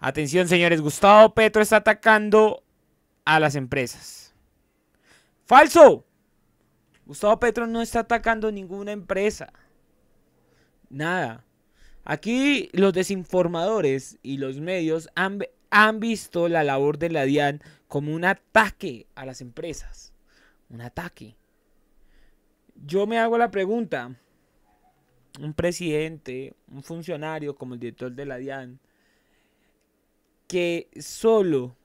Atención, señores, Gustavo Petro está atacando a las empresas. ¡Falso! Gustavo Petro no está atacando ninguna empresa. Nada. Aquí los desinformadores y los medios han, han visto la labor de la DIAN como un ataque a las empresas. Un ataque. Yo me hago la pregunta, un presidente, un funcionario como el director de la DIAN, que solo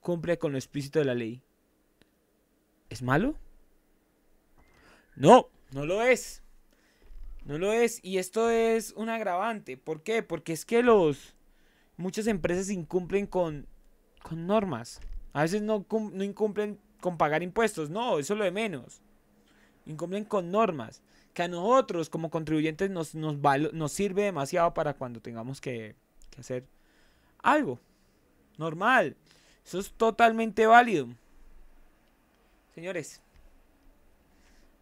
cumple con lo explícito de la ley, ¿es malo? No, no lo es. No lo es. Y esto es un agravante. ¿Por qué? Porque es que los. Muchas empresas incumplen con, con normas. A veces no, no incumplen con pagar impuestos. No, eso es lo de menos. Incumplen con normas. Que a nosotros como contribuyentes nos, nos, nos sirve demasiado para cuando tengamos que, que hacer algo. Normal. Eso es totalmente válido. Señores,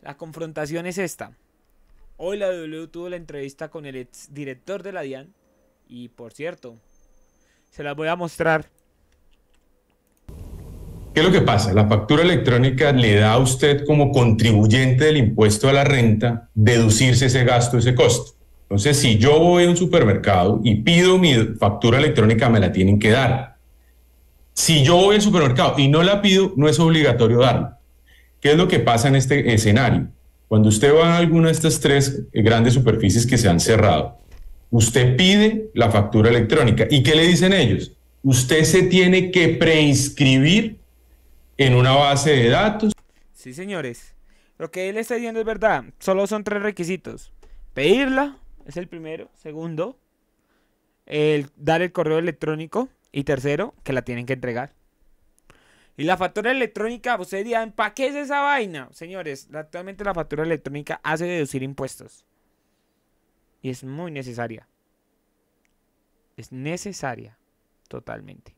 la confrontación es esta. Hoy la W tuvo la entrevista con el ex director de la DIAN. Y por cierto, se las voy a mostrar. ¿Qué es lo que pasa? La factura electrónica le da a usted como contribuyente del impuesto a la renta deducirse ese gasto, ese costo. Entonces, si yo voy a un supermercado y pido mi factura electrónica, me la tienen que dar. Si yo voy al supermercado y no la pido, no es obligatorio darla. ¿Qué es lo que pasa en este escenario? Cuando usted va a alguna de estas tres eh, grandes superficies que se han cerrado, usted pide la factura electrónica. ¿Y qué le dicen ellos? Usted se tiene que preinscribir en una base de datos. Sí, señores. Lo que él está diciendo es verdad. Solo son tres requisitos. Pedirla, es el primero. Segundo, el dar el correo electrónico. Y tercero, que la tienen que entregar. Y la factura electrónica, pues, ustedes dirán, ¿para qué es esa vaina? Señores, actualmente la factura electrónica hace deducir impuestos. Y es muy necesaria. Es necesaria, totalmente.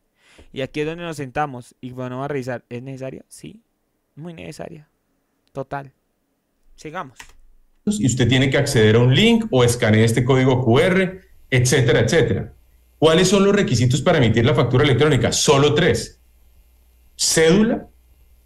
Y aquí es donde nos sentamos y bueno, a revisar, ¿es necesaria? Sí, muy necesaria. Total. Sigamos y usted tiene que acceder a un link o escanear este código QR, etcétera, etcétera. ¿Cuáles son los requisitos para emitir la factura electrónica? Solo tres. Cédula,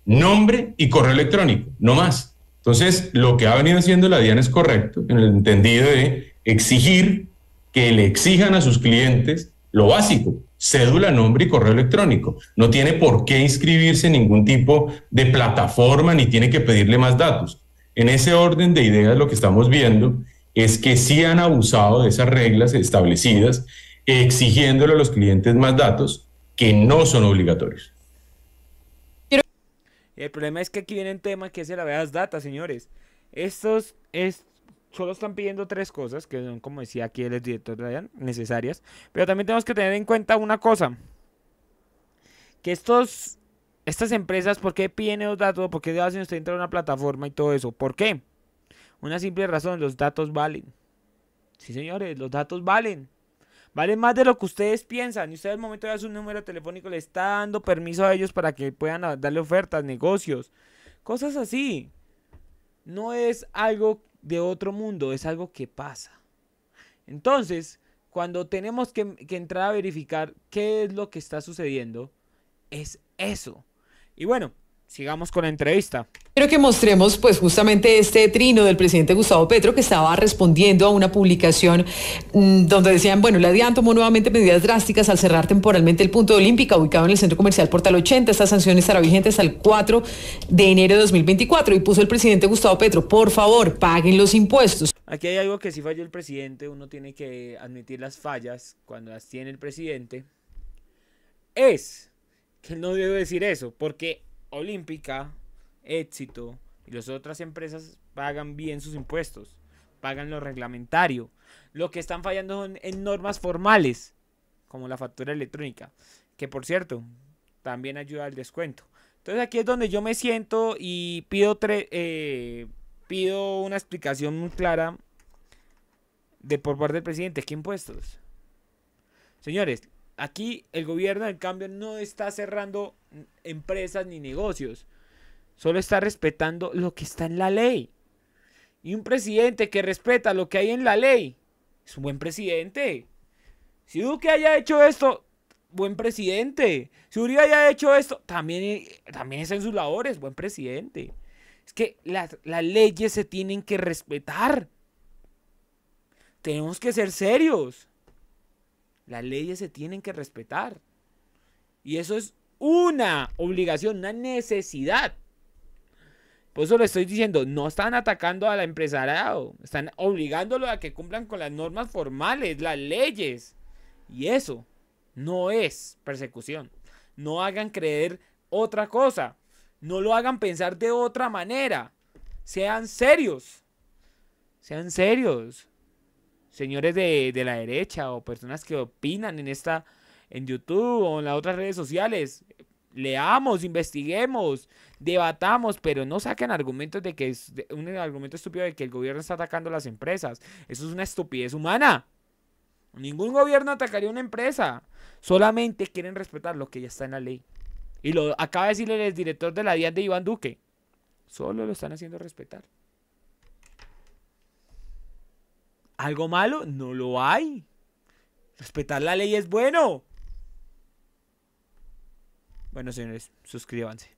nombre y correo electrónico, no más. Entonces, lo que ha venido haciendo la DIAN es correcto, en el entendido de exigir que le exijan a sus clientes lo básico, cédula, nombre y correo electrónico. No tiene por qué inscribirse en ningún tipo de plataforma ni tiene que pedirle más datos. En ese orden de ideas lo que estamos viendo es que sí han abusado de esas reglas establecidas, exigiéndole a los clientes más datos que no son obligatorios. El problema es que aquí viene el tema que es el las data, señores. Estos es, solo están pidiendo tres cosas, que son, como decía aquí el director Ryan, necesarias. Pero también tenemos que tener en cuenta una cosa. Que estos estas empresas, ¿por qué piden los datos? ¿Por qué hacen usted entrar a una plataforma y todo eso? ¿Por qué? Una simple razón, los datos valen. Sí, señores, los datos valen. Valen más de lo que ustedes piensan. Y usted al momento de dar su número telefónico le está dando permiso a ellos para que puedan darle ofertas, negocios, cosas así. No es algo de otro mundo, es algo que pasa. Entonces, cuando tenemos que entrar a verificar qué es lo que está sucediendo, es eso. Y bueno, sigamos con la entrevista. Quiero que mostremos pues justamente este trino del presidente Gustavo Petro que estaba respondiendo a una publicación mm, donde decían, bueno, la DIAN tomó nuevamente medidas drásticas al cerrar temporalmente el punto de olímpica ubicado en el centro comercial Portal 80. Esta sanción estará vigente hasta el 4 de enero de 2024 y puso el presidente Gustavo Petro, por favor, paguen los impuestos. Aquí hay algo que sí falló el presidente, uno tiene que admitir las fallas cuando las tiene el presidente. Es no debo decir eso, porque Olímpica, Éxito y las otras empresas pagan bien sus impuestos, pagan lo reglamentario. Lo que están fallando son en normas formales, como la factura electrónica, que por cierto, también ayuda al descuento. Entonces aquí es donde yo me siento y pido, eh, pido una explicación muy clara de por parte del presidente. ¿Qué impuestos? Señores, Aquí el gobierno, en cambio, no está cerrando empresas ni negocios. Solo está respetando lo que está en la ley. Y un presidente que respeta lo que hay en la ley es un buen presidente. Si Duque haya hecho esto, buen presidente. Si Uribe haya hecho esto, también, también es en sus labores, buen presidente. Es que las, las leyes se tienen que respetar. Tenemos que ser serios. Las leyes se tienen que respetar. Y eso es una obligación, una necesidad. Por eso le estoy diciendo, no están atacando a al empresariado, están obligándolo a que cumplan con las normas formales, las leyes. Y eso no es persecución. No hagan creer otra cosa. No lo hagan pensar de otra manera. Sean serios. Sean serios señores de, la derecha o personas que opinan en esta en YouTube o en las otras redes sociales. Leamos, investiguemos, debatamos, pero no saquen argumentos de que es un argumento estúpido de que el gobierno está atacando a las empresas. Eso es una estupidez humana. Ningún gobierno atacaría una empresa. Solamente quieren respetar lo que ya está en la ley. Y lo acaba de decirle el director de la DIAN de Iván Duque. Solo lo están haciendo respetar. ¿Algo malo? No lo hay. Respetar la ley es bueno. Bueno, señores, suscríbanse.